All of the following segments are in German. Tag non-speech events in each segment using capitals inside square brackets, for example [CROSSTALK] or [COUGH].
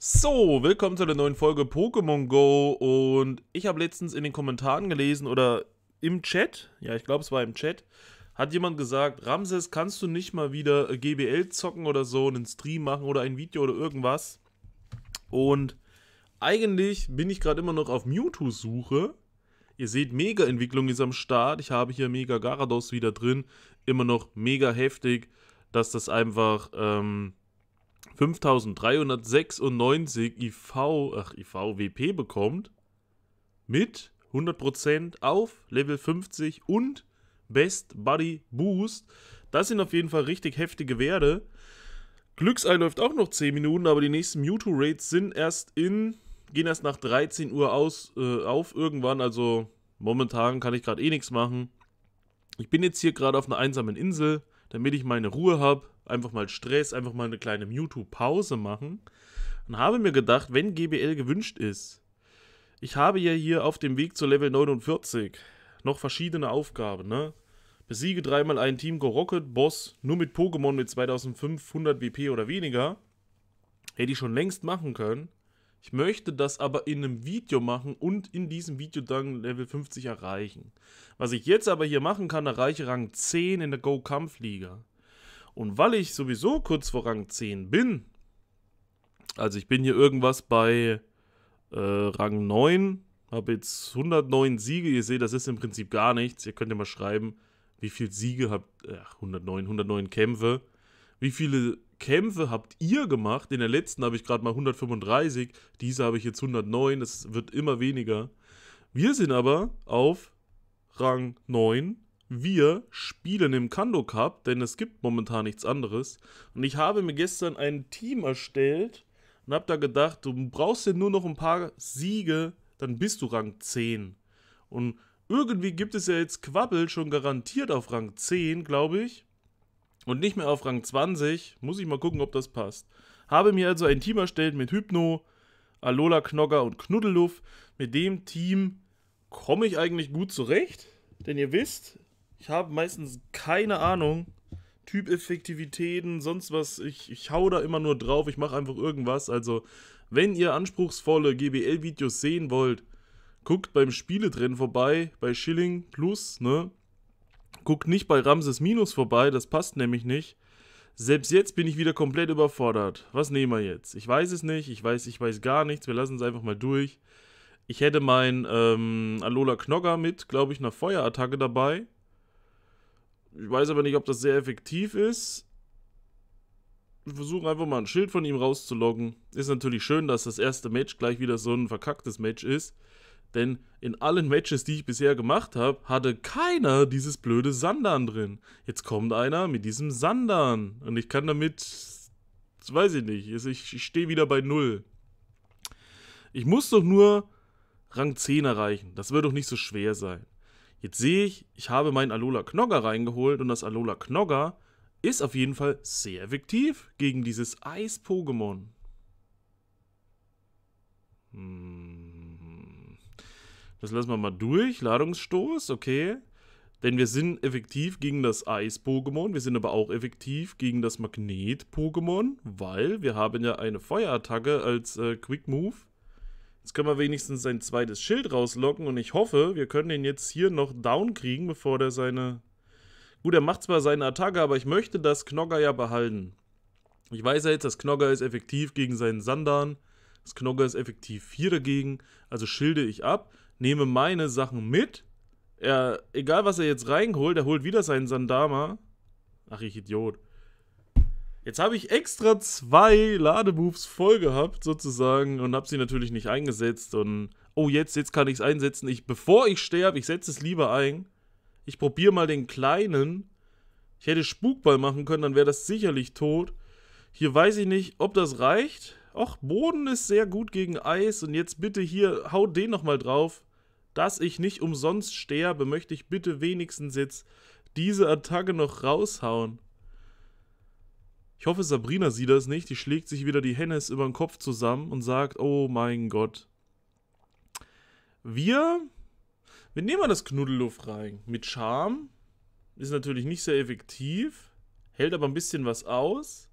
So, willkommen zu der neuen Folge Pokémon Go und ich habe letztens in den Kommentaren gelesen oder im Chat, ja ich glaube es war im Chat, hat jemand gesagt, Ramses, kannst du nicht mal wieder äh, GBL zocken oder so, einen Stream machen oder ein Video oder irgendwas? Und eigentlich bin ich gerade immer noch auf Mewtwo-Suche. Ihr seht, Mega-Entwicklung ist am Start. Ich habe hier Mega Garados wieder drin. Immer noch mega heftig, dass das einfach... Ähm, 5396 IV, ach IV, WP bekommt mit 100% auf Level 50 und Best Buddy Boost. Das sind auf jeden Fall richtig heftige Werte. Glücksei läuft auch noch 10 Minuten, aber die nächsten Mewtwo Raids sind erst in gehen erst nach 13 Uhr aus äh, auf irgendwann, also momentan kann ich gerade eh nichts machen. Ich bin jetzt hier gerade auf einer einsamen Insel damit ich meine Ruhe habe, einfach mal Stress, einfach mal eine kleine Mewtwo-Pause machen. Und habe mir gedacht, wenn GBL gewünscht ist, ich habe ja hier auf dem Weg zu Level 49 noch verschiedene Aufgaben, ne? Besiege dreimal ein Team Go Rocket Boss nur mit Pokémon mit 2500 WP oder weniger. Hätte ich schon längst machen können. Ich möchte das aber in einem Video machen und in diesem Video dann Level 50 erreichen. Was ich jetzt aber hier machen kann, erreiche Rang 10 in der Go-Kampfliga. Und weil ich sowieso kurz vor Rang 10 bin, also ich bin hier irgendwas bei äh, Rang 9, habe jetzt 109 Siege, ihr seht, das ist im Prinzip gar nichts. Ihr könnt ja mal schreiben, wie viele Siege habt, äh, 109, 109 Kämpfe, wie viele Kämpfe habt ihr gemacht? In der letzten habe ich gerade mal 135, diese habe ich jetzt 109, das wird immer weniger. Wir sind aber auf Rang 9. Wir spielen im Kando Cup, denn es gibt momentan nichts anderes. Und ich habe mir gestern ein Team erstellt und habe da gedacht, du brauchst ja nur noch ein paar Siege, dann bist du Rang 10. Und irgendwie gibt es ja jetzt Quabbel schon garantiert auf Rang 10, glaube ich und nicht mehr auf Rang 20. Muss ich mal gucken, ob das passt. Habe mir also ein Team erstellt mit Hypno, Alola, Knogger und Knuddeluff. Mit dem Team komme ich eigentlich gut zurecht, denn ihr wisst, ich habe meistens keine Ahnung, Typeffektivitäten, sonst was. Ich, ich hau da immer nur drauf, ich mache einfach irgendwas. Also, wenn ihr anspruchsvolle GBL-Videos sehen wollt, guckt beim Spiele drin vorbei, bei Schilling Plus, ne? Guckt nicht bei Ramses Minus vorbei, das passt nämlich nicht. Selbst jetzt bin ich wieder komplett überfordert. Was nehmen wir jetzt? Ich weiß es nicht, ich weiß, ich weiß gar nichts, wir lassen es einfach mal durch. Ich hätte mein ähm, Alola Knogger mit, glaube ich, einer Feuerattacke dabei. Ich weiß aber nicht, ob das sehr effektiv ist. Wir versuchen einfach mal ein Schild von ihm rauszuloggen. Ist natürlich schön, dass das erste Match gleich wieder so ein verkacktes Match ist. Denn in allen Matches, die ich bisher gemacht habe, hatte keiner dieses blöde Sandern drin. Jetzt kommt einer mit diesem Sandern. Und ich kann damit. Das Weiß ich nicht. Ich stehe wieder bei Null. Ich muss doch nur Rang 10 erreichen. Das wird doch nicht so schwer sein. Jetzt sehe ich, ich habe meinen Alola Knogger reingeholt und das Alola Knogger ist auf jeden Fall sehr effektiv gegen dieses Eis-Pokémon. Hm. Das lassen wir mal durch. Ladungsstoß, okay. Denn wir sind effektiv gegen das Eis-Pokémon, wir sind aber auch effektiv gegen das Magnet-Pokémon, weil wir haben ja eine Feuerattacke als äh, Quick-Move. Jetzt können wir wenigstens sein zweites Schild rauslocken und ich hoffe, wir können den jetzt hier noch down kriegen, bevor der seine... Gut, er macht zwar seine Attacke, aber ich möchte das Knogger ja behalten. Ich weiß ja jetzt, das Knogger ist effektiv gegen seinen Sandan, das Knogger ist effektiv 4 dagegen, also schilde ich ab nehme meine Sachen mit. Er, egal was er jetzt reinholt, er holt wieder seinen Sandama. Ach, ich Idiot. Jetzt habe ich extra zwei Lademoves voll gehabt, sozusagen, und habe sie natürlich nicht eingesetzt. Und oh, jetzt, jetzt kann ich es einsetzen. bevor ich sterbe, ich setze es lieber ein. Ich probiere mal den kleinen. Ich hätte Spukball machen können, dann wäre das sicherlich tot. Hier weiß ich nicht, ob das reicht. Och, Boden ist sehr gut gegen Eis. Und jetzt bitte hier, hau den nochmal drauf dass ich nicht umsonst sterbe, möchte ich bitte wenigstens jetzt diese Attacke noch raushauen. Ich hoffe, Sabrina sieht das nicht. Die schlägt sich wieder die Hennes über den Kopf zusammen und sagt, oh mein Gott. Wir, wir nehmen mal das Knuddelluft rein. Mit Charme. Ist natürlich nicht sehr effektiv. Hält aber ein bisschen was aus.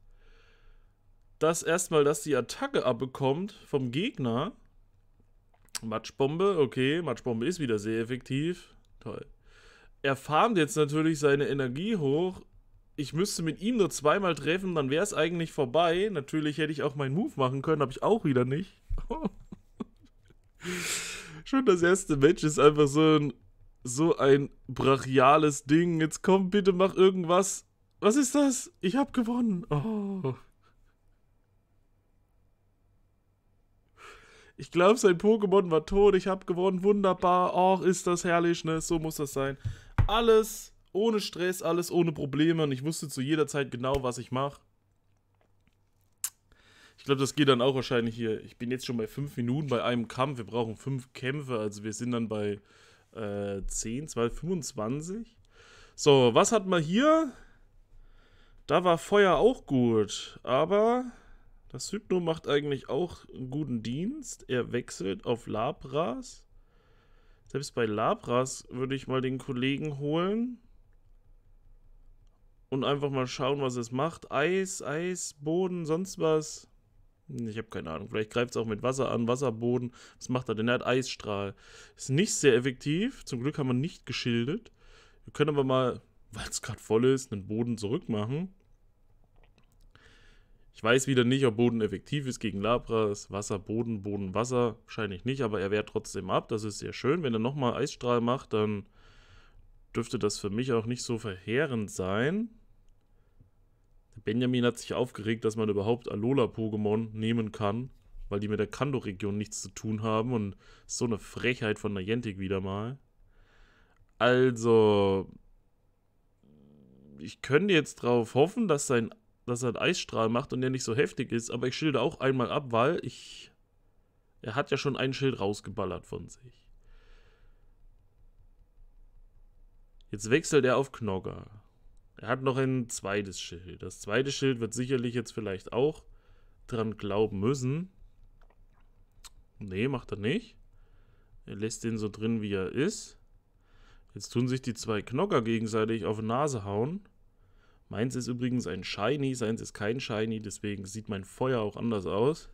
Das erstmal, dass die Attacke abbekommt vom Gegner. Matschbombe, okay, Matschbombe ist wieder sehr effektiv. Toll. Er farmt jetzt natürlich seine Energie hoch. Ich müsste mit ihm nur zweimal treffen, dann wäre es eigentlich vorbei. Natürlich hätte ich auch meinen Move machen können, habe ich auch wieder nicht. [LAUGHS] Schon das erste Match ist einfach so ein, so ein brachiales Ding. Jetzt komm, bitte mach irgendwas. Was ist das? Ich habe gewonnen. Oh. Ich glaube, sein Pokémon war tot. Ich habe gewonnen. Wunderbar. Och, ist das herrlich, ne? So muss das sein. Alles ohne Stress, alles ohne Probleme. Und ich wusste zu jeder Zeit genau, was ich mache. Ich glaube, das geht dann auch wahrscheinlich hier. Ich bin jetzt schon bei fünf Minuten bei einem Kampf. Wir brauchen fünf Kämpfe. Also wir sind dann bei äh, 10, 12, 25. So, was hat man hier? Da war Feuer auch gut. Aber das Hypno macht eigentlich auch einen guten Dienst. Er wechselt auf Labras. Selbst bei Labras würde ich mal den Kollegen holen. Und einfach mal schauen, was es macht. Eis, Eis, Boden, sonst was. Ich habe keine Ahnung. Vielleicht greift es auch mit Wasser an, Wasserboden. Was macht er denn? Er hat Eisstrahl. Ist nicht sehr effektiv. Zum Glück haben wir nicht geschildert. Wir können aber mal, [LAUGHS] weil es gerade voll ist, einen Boden zurückmachen. Ich weiß wieder nicht, ob Boden effektiv ist gegen Labras. Wasser, Boden, Boden, Wasser. Wahrscheinlich nicht, aber er wehrt trotzdem ab. Das ist sehr schön. Wenn er nochmal Eisstrahl macht, dann dürfte das für mich auch nicht so verheerend sein. Benjamin hat sich aufgeregt, dass man überhaupt Alola-Pokémon nehmen kann, weil die mit der kando region nichts zu tun haben. Und so eine Frechheit von Niantic wieder mal. Also, ich könnte jetzt drauf hoffen, dass sein dass er einen Eisstrahl macht und der nicht so heftig ist, aber ich schilde auch einmal ab, weil ich. Er hat ja schon ein Schild rausgeballert von sich. Jetzt wechselt er auf Knogger. Er hat noch ein zweites Schild. Das zweite Schild wird sicherlich jetzt vielleicht auch dran glauben müssen. Nee, macht er nicht. Er lässt den so drin, wie er ist. Jetzt tun sich die zwei Knocker gegenseitig auf die Nase hauen. Meins ist übrigens ein Shiny, seins ist kein Shiny, deswegen sieht mein Feuer auch anders aus.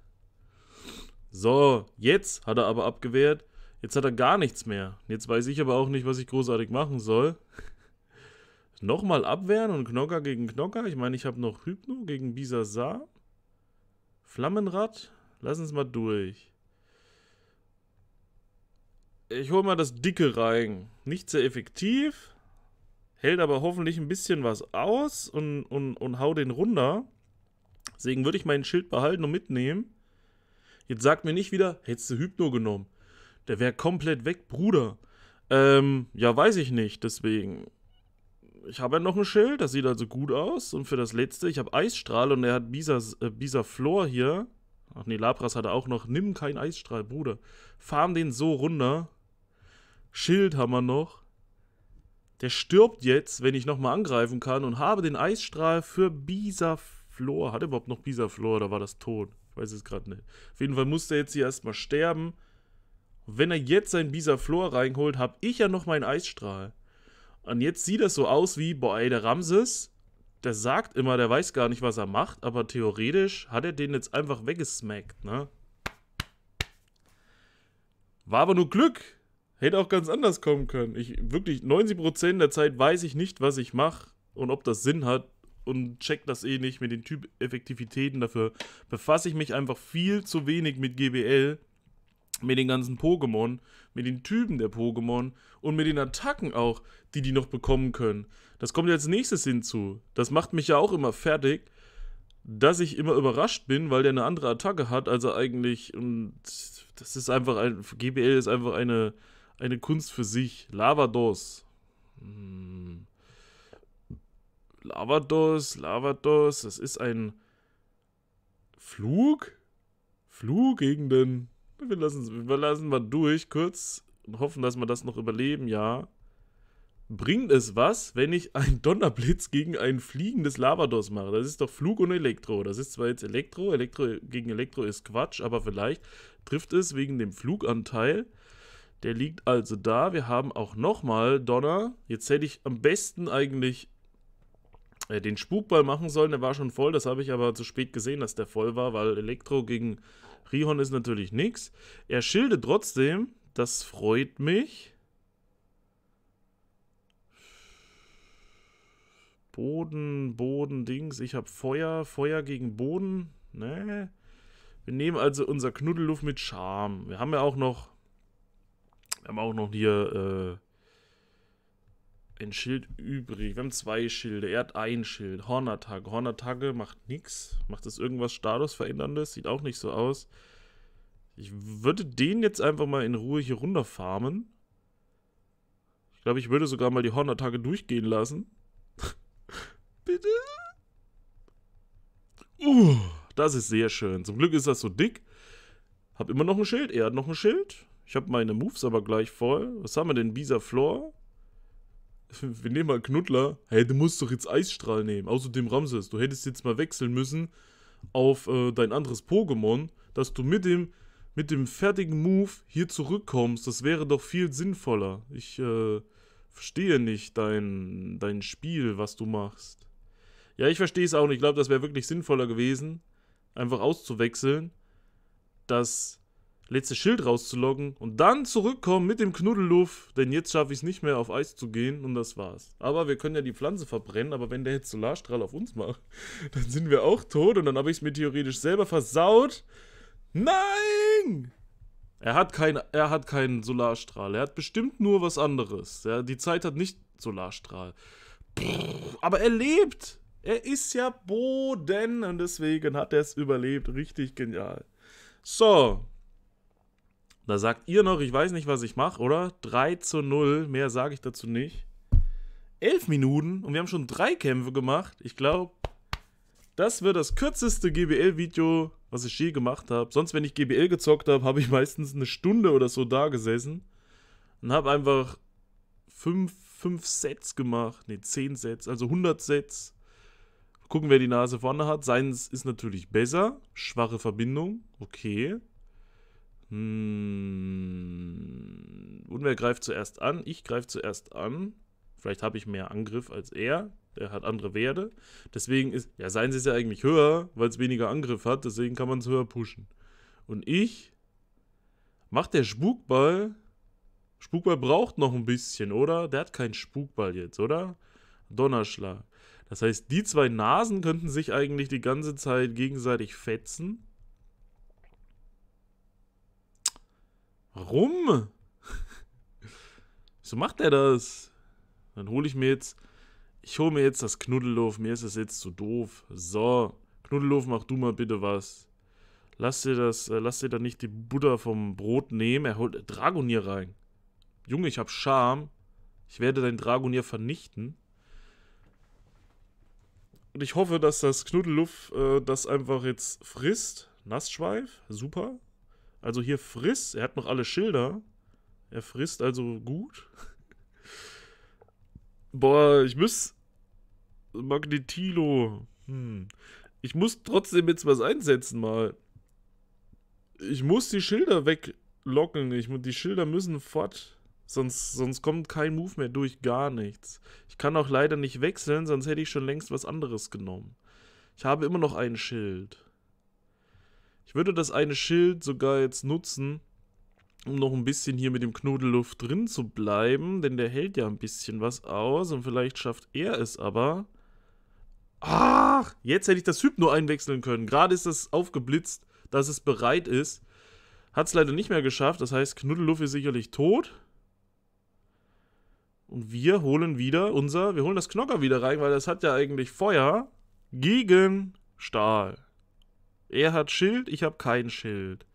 So, jetzt hat er aber abgewehrt. Jetzt hat er gar nichts mehr. Jetzt weiß ich aber auch nicht, was ich großartig machen soll. [LAUGHS] Nochmal abwehren und Knocker gegen Knocker. Ich meine, ich habe noch Hypno gegen Bisasar. Flammenrad. Lass uns mal durch. Ich hole mal das Dicke rein. Nicht sehr effektiv hält aber hoffentlich ein bisschen was aus und, und, und hau den runter. Deswegen würde ich mein Schild behalten und mitnehmen. Jetzt sagt mir nicht wieder, hättest du Hypno genommen. Der wäre komplett weg, Bruder. Ähm, ja, weiß ich nicht, deswegen. Ich habe ja noch ein Schild, das sieht also gut aus. Und für das letzte, ich habe Eisstrahl und er hat Bisas, äh, Bisa Floor hier. Ach nee, Labras hat er auch noch. Nimm keinen Eisstrahl, Bruder. Farm den so runter. Schild haben wir noch. Der stirbt jetzt, wenn ich nochmal angreifen kann und habe den Eisstrahl für Bisaflor. Hat er überhaupt noch Bisaflor oder war das tot? Ich weiß es gerade nicht. Auf jeden Fall muss der jetzt hier erstmal sterben. Und wenn er jetzt seinen Bisaflor reinholt, habe ich ja noch meinen Eisstrahl. Und jetzt sieht das so aus wie, boah, ey, der Ramses, der sagt immer, der weiß gar nicht, was er macht, aber theoretisch hat er den jetzt einfach weggesmackt, ne? War aber nur Glück, Hätte auch ganz anders kommen können. Ich wirklich 90% der Zeit weiß ich nicht, was ich mache und ob das Sinn hat und check das eh nicht mit den Typ-Effektivitäten. Dafür befasse ich mich einfach viel zu wenig mit GBL, mit den ganzen Pokémon, mit den Typen der Pokémon und mit den Attacken auch, die die noch bekommen können. Das kommt als nächstes hinzu. Das macht mich ja auch immer fertig, dass ich immer überrascht bin, weil der eine andere Attacke hat, als er eigentlich. Und das ist einfach ein. GBL ist einfach eine eine Kunst für sich. Lavados. Hm. Lavados, Lavados. Das ist ein Flug? Flug gegen den. Wir lassen, wir lassen mal durch kurz und hoffen, dass wir das noch überleben, ja. Bringt es was, wenn ich einen Donnerblitz gegen ein fliegendes Lavados mache? Das ist doch Flug und Elektro. Das ist zwar jetzt Elektro, Elektro gegen Elektro ist Quatsch, aber vielleicht trifft es wegen dem Fluganteil der liegt also da. Wir haben auch nochmal Donner. Jetzt hätte ich am besten eigentlich äh, den Spukball machen sollen. Der war schon voll. Das habe ich aber zu spät gesehen, dass der voll war, weil Elektro gegen Rihon ist natürlich nichts. Er schildet trotzdem. Das freut mich. Boden, Boden, Dings. Ich habe Feuer. Feuer gegen Boden. Ne. Wir nehmen also unser Knuddelluft mit Charme. Wir haben ja auch noch wir haben auch noch hier äh, ein Schild übrig. Wir haben zwei Schilde. Er hat ein Schild. Hornattacke. Hornattacke macht nichts. Macht das irgendwas Statusveränderndes? Sieht auch nicht so aus. Ich würde den jetzt einfach mal in Ruhe hier runterfarmen. Ich glaube, ich würde sogar mal die Hornattacke durchgehen lassen. [LAUGHS] Bitte? Uh, das ist sehr schön. Zum Glück ist das so dick. Hab immer noch ein Schild. Er hat noch ein Schild. Ich habe meine Moves aber gleich voll. Was haben wir denn? Bisa Floor? [LAUGHS] Wir nehmen mal Knuddler. Hey, du musst doch jetzt Eisstrahl nehmen. Außerdem Ramses, du hättest jetzt mal wechseln müssen auf äh, dein anderes Pokémon, dass du mit dem, mit dem fertigen Move hier zurückkommst. Das wäre doch viel sinnvoller. Ich äh, verstehe nicht dein, dein Spiel, was du machst. Ja, ich verstehe es auch nicht. Ich glaube, das wäre wirklich sinnvoller gewesen, einfach auszuwechseln, dass letzte Schild rauszuloggen und dann zurückkommen mit dem Knuddelluft, denn jetzt schaffe ich es nicht mehr auf Eis zu gehen und das war's. Aber wir können ja die Pflanze verbrennen, aber wenn der jetzt Solarstrahl auf uns macht, [LAUGHS] dann sind wir auch tot und dann habe ich es mir theoretisch selber versaut. Nein! Er hat, kein, er hat keinen Solarstrahl. Er hat bestimmt nur was anderes. Ja, die Zeit hat nicht Solarstrahl. Brrr, aber er lebt. Er ist ja Boden und deswegen hat er es überlebt. Richtig genial. So, da sagt ihr noch, ich weiß nicht, was ich mache, oder? 3 zu 0, mehr sage ich dazu nicht. 11 Minuten und wir haben schon drei Kämpfe gemacht. Ich glaube, das wird das kürzeste GBL-Video, was ich je gemacht habe. Sonst, wenn ich GBL gezockt habe, habe ich meistens eine Stunde oder so da gesessen und habe einfach fünf, fünf Sets gemacht. Ne, zehn Sets, also 100 Sets. Gucken, wer die Nase vorne hat. Seins ist natürlich besser. Schwache Verbindung, okay. Hm, wer greift zuerst an, ich greife zuerst an. Vielleicht habe ich mehr Angriff als er. Der hat andere Werte. Deswegen ist, ja, seien sie es ja eigentlich höher, weil es weniger Angriff hat. Deswegen kann man es höher pushen. Und ich macht der Spukball. Spukball braucht noch ein bisschen, oder? Der hat keinen Spukball jetzt, oder? Donnerschlag. Das heißt, die zwei Nasen könnten sich eigentlich die ganze Zeit gegenseitig fetzen. Warum? Wieso [LAUGHS] macht er das? Dann hole ich mir jetzt. Ich hole mir jetzt das Knuddellof. Mir ist das jetzt zu doof. So. Knuddellof, mach du mal bitte was. Lass dir das, äh, lass dir da nicht die Butter vom Brot nehmen. Er holt Dragonier rein. Junge, ich hab Scham. Ich werde dein Dragonier vernichten. Und ich hoffe, dass das Knuddelluff äh, das einfach jetzt frisst. Nassschweif, super. Also hier frisst, er hat noch alle Schilder. Er frisst also gut. [LAUGHS] Boah, ich muss. Magnetilo. Hm. Ich muss trotzdem jetzt was einsetzen mal. Ich muss die Schilder weglocken. Ich, die Schilder müssen fort. Sonst, sonst kommt kein Move mehr durch, gar nichts. Ich kann auch leider nicht wechseln, sonst hätte ich schon längst was anderes genommen. Ich habe immer noch ein Schild. Ich würde das eine Schild sogar jetzt nutzen, um noch ein bisschen hier mit dem Knodelluft drin zu bleiben, denn der hält ja ein bisschen was aus und vielleicht schafft er es aber. Ach, jetzt hätte ich das Hypno einwechseln können. Gerade ist es aufgeblitzt, dass es bereit ist. Hat es leider nicht mehr geschafft, das heißt, Knuddelluft ist sicherlich tot. Und wir holen wieder unser, wir holen das Knocker wieder rein, weil das hat ja eigentlich Feuer gegen Stahl. Er hat Schild, ich habe kein Schild.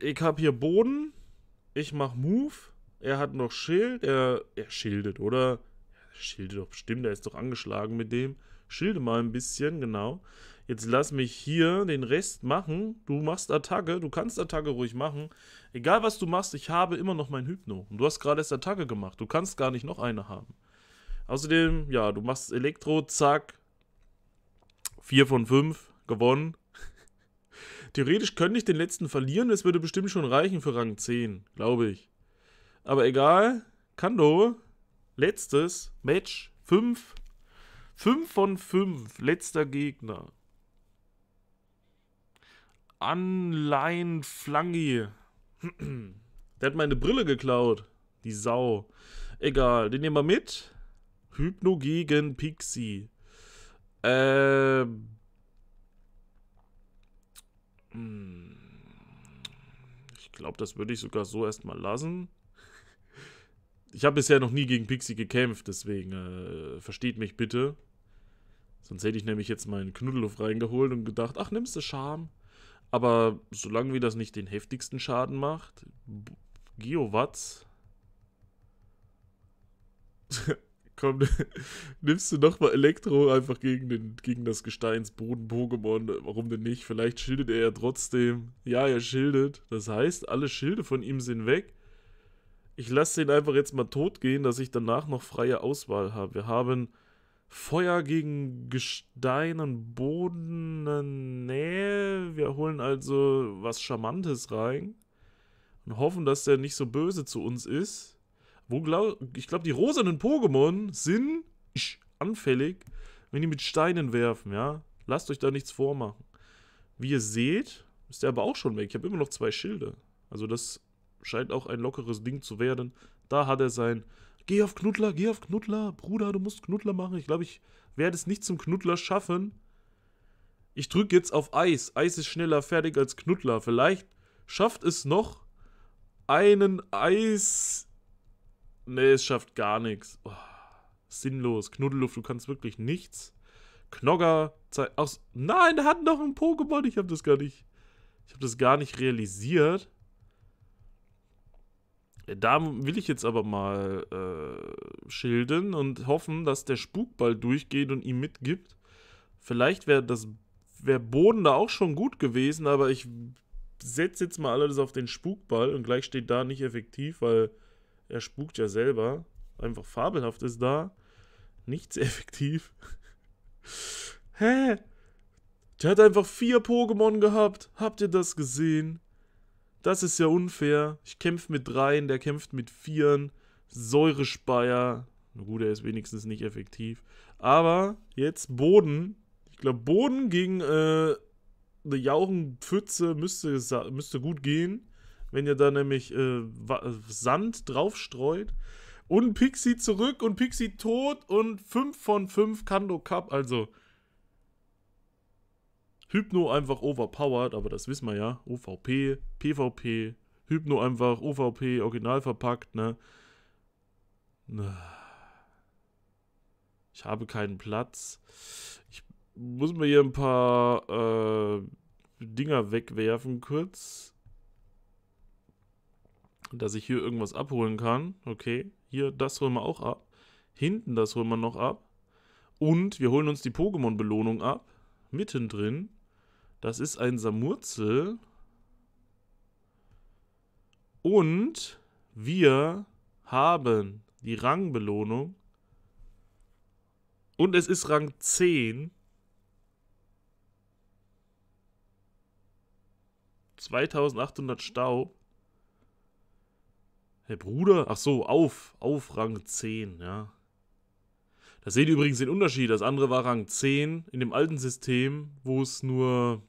Ich habe hier Boden, ich mache Move. Er hat noch Schild, er, er schildet, oder? Er schildet doch bestimmt, er ist doch angeschlagen mit dem. Schilde mal ein bisschen, genau. Jetzt lass mich hier den Rest machen. Du machst Attacke, du kannst Attacke ruhig machen. Egal was du machst, ich habe immer noch mein Hypno. Und du hast gerade erst Attacke gemacht. Du kannst gar nicht noch eine haben. Außerdem, ja, du machst Elektro, zack. 4 von 5 gewonnen. [LAUGHS] Theoretisch könnte ich den letzten verlieren, es würde bestimmt schon reichen für Rang 10, glaube ich. Aber egal, Kando, letztes Match 5. 5 von 5, letzter Gegner. Anleihen Flangi. [CLEARS THROAT] Der hat meine Brille geklaut. Die Sau. Egal, den nehmen wir mit. Hypno gegen Pixie. Ähm. Hm. Ich glaube, das würde ich sogar so erstmal lassen. Ich habe bisher noch nie gegen Pixie gekämpft, deswegen äh, versteht mich bitte. Sonst hätte ich nämlich jetzt meinen Knuddelhof reingeholt und gedacht, ach, nimmst du Scham. Aber solange wir das nicht den heftigsten Schaden macht, Geowatz. [LAUGHS] komm, [LAUGHS] nimmst du nochmal Elektro einfach gegen, den, gegen das Gesteinsboden-Pokémon. Warum denn nicht? Vielleicht schildet er ja trotzdem. Ja, er schildet. Das heißt, alle Schilde von ihm sind weg. Ich lasse den einfach jetzt mal tot gehen, dass ich danach noch freie Auswahl habe. Wir haben Feuer gegen Gestein und Boden. Äh, nee, wir holen also was Charmantes rein. Und hoffen, dass der nicht so böse zu uns ist. Wo glaub, ich glaube, die rosanen Pokémon sind anfällig, wenn die mit Steinen werfen, ja. Lasst euch da nichts vormachen. Wie ihr seht, ist der aber auch schon weg. Ich habe immer noch zwei Schilde. Also das scheint auch ein lockeres Ding zu werden. Da hat er sein, geh auf Knuddler, geh auf Knuddler, Bruder, du musst Knuddler machen. Ich glaube, ich werde es nicht zum Knuddler schaffen. Ich drücke jetzt auf Eis. Eis ist schneller fertig als Knuddler. Vielleicht schafft es noch einen Eis Nee, es schafft gar nichts. Oh, sinnlos. Knuddelluft, du kannst wirklich nichts. Knogger, zeigt aus. Nein, der hat noch ein Pokémon. Ich habe das gar nicht. Ich habe das gar nicht realisiert. Da will ich jetzt aber mal äh, schilden und hoffen, dass der Spukball durchgeht und ihm mitgibt. Vielleicht wäre das wär Boden da auch schon gut gewesen, aber ich setze jetzt mal alles auf den Spukball und gleich steht da nicht effektiv, weil er spukt ja selber, einfach fabelhaft ist da, Nichts [LAUGHS] effektiv. Hä? Der hat einfach vier Pokémon gehabt. Habt ihr das gesehen? Das ist ja unfair. Ich kämpfe mit dreien, der kämpft mit vieren. Säurespeier. Na Gut, er ist wenigstens nicht effektiv. Aber jetzt Boden. Ich glaube, Boden gegen äh, eine Jauchenpfütze müsste, müsste gut gehen. Wenn ihr da nämlich äh, Sand draufstreut und Pixie zurück und Pixie tot und 5 von 5 Kando Cup, also Hypno einfach overpowered, aber das wissen wir ja. OVP, PvP, Hypno einfach OVP, original verpackt, ne? Ich habe keinen Platz. Ich muss mir hier ein paar äh, Dinger wegwerfen kurz dass ich hier irgendwas abholen kann. Okay, hier das holen wir auch ab. Hinten das holen wir noch ab. Und wir holen uns die Pokémon-Belohnung ab. Mittendrin. Das ist ein Samurzel. Und wir haben die Rangbelohnung. Und es ist Rang 10. 2800 Staub. Hey Bruder, ach so, auf, auf Rang 10, ja. Da seht ihr übrigens den Unterschied. Das andere war Rang 10 in dem alten System, wo es nur,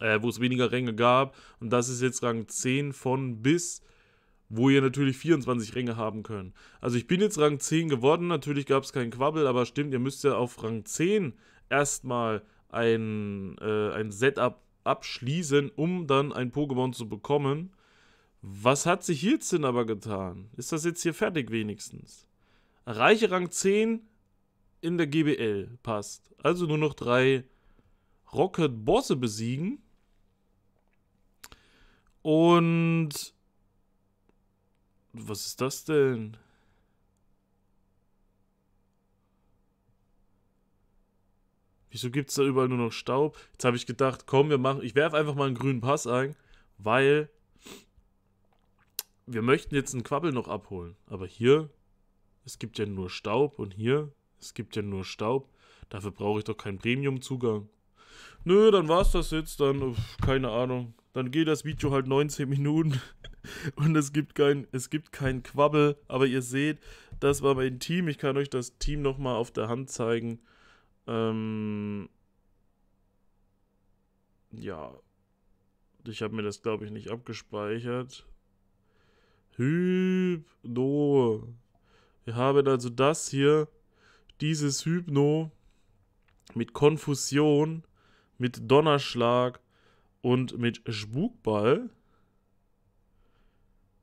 äh, wo es weniger Ränge gab. Und das ist jetzt Rang 10 von bis, wo ihr natürlich 24 Ränge haben könnt. Also ich bin jetzt Rang 10 geworden, natürlich gab es keinen Quabbel, aber stimmt, ihr müsst ja auf Rang 10 erstmal ein, äh, ein Setup abschließen, um dann ein Pokémon zu bekommen. Was hat sich jetzt denn aber getan? Ist das jetzt hier fertig wenigstens? Erreiche Rang 10 in der GBL. Passt. Also nur noch drei Rocket-Bosse besiegen. Und... Was ist das denn? Wieso gibt es da überall nur noch Staub? Jetzt habe ich gedacht, komm, wir machen. Ich werfe einfach mal einen grünen Pass ein, weil wir möchten jetzt einen Quabbel noch abholen, aber hier, es gibt ja nur Staub und hier, es gibt ja nur Staub. Dafür brauche ich doch keinen Premium-Zugang. Nö, dann war's das jetzt, dann, äh, keine Ahnung. Dann geht das Video halt 19 Minuten [LAUGHS] und es gibt kein, es gibt kein Quabbel, aber ihr seht, das war mein Team. Ich kann euch das Team nochmal auf der Hand zeigen. Ähm, ja, ich habe mir das, glaube ich, nicht abgespeichert. Hypno. Wir haben also das hier, dieses Hypno mit Konfusion, mit Donnerschlag und mit Spukball.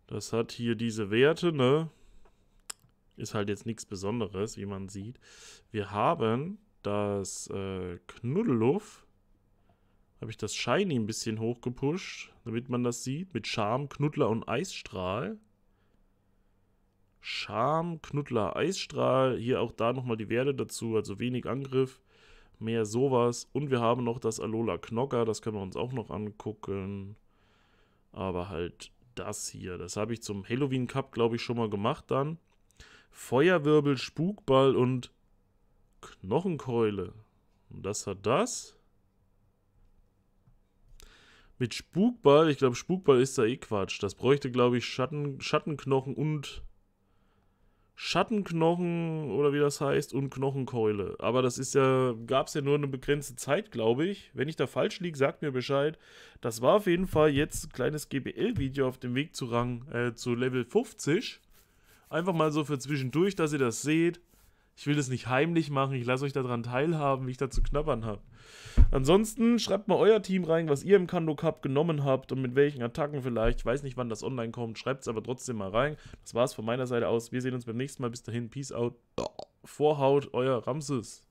Das hat hier diese Werte, ne? Ist halt jetzt nichts Besonderes, wie man sieht. Wir haben das äh, Knuddeluff habe ich das Shiny ein bisschen hochgepusht, damit man das sieht. Mit Charme, Knuddler und Eisstrahl. Charme, Knuddler, Eisstrahl. Hier auch da nochmal die Werte dazu. Also wenig Angriff, mehr sowas. Und wir haben noch das Alola Knocker. Das können wir uns auch noch angucken. Aber halt das hier. Das habe ich zum Halloween Cup, glaube ich, schon mal gemacht dann. Feuerwirbel, Spukball und Knochenkeule. Und das hat das. Mit Spukball, ich glaube, Spukball ist da eh Quatsch. Das bräuchte, glaube ich, Schatten, Schattenknochen und Schattenknochen oder wie das heißt und Knochenkeule. Aber das ist ja, gab es ja nur eine begrenzte Zeit, glaube ich. Wenn ich da falsch liege, sagt mir Bescheid. Das war auf jeden Fall jetzt ein kleines GBL-Video auf dem Weg zu Rang, äh, zu Level 50. Einfach mal so für zwischendurch, dass ihr das seht. Ich will das nicht heimlich machen. Ich lasse euch daran teilhaben, wie ich da zu knabbern habe. Ansonsten schreibt mal euer Team rein, was ihr im Kando Cup genommen habt und mit welchen Attacken vielleicht. Ich weiß nicht, wann das online kommt. Schreibt es aber trotzdem mal rein. Das war es von meiner Seite aus. Wir sehen uns beim nächsten Mal. Bis dahin. Peace out. Vorhaut, euer Ramses.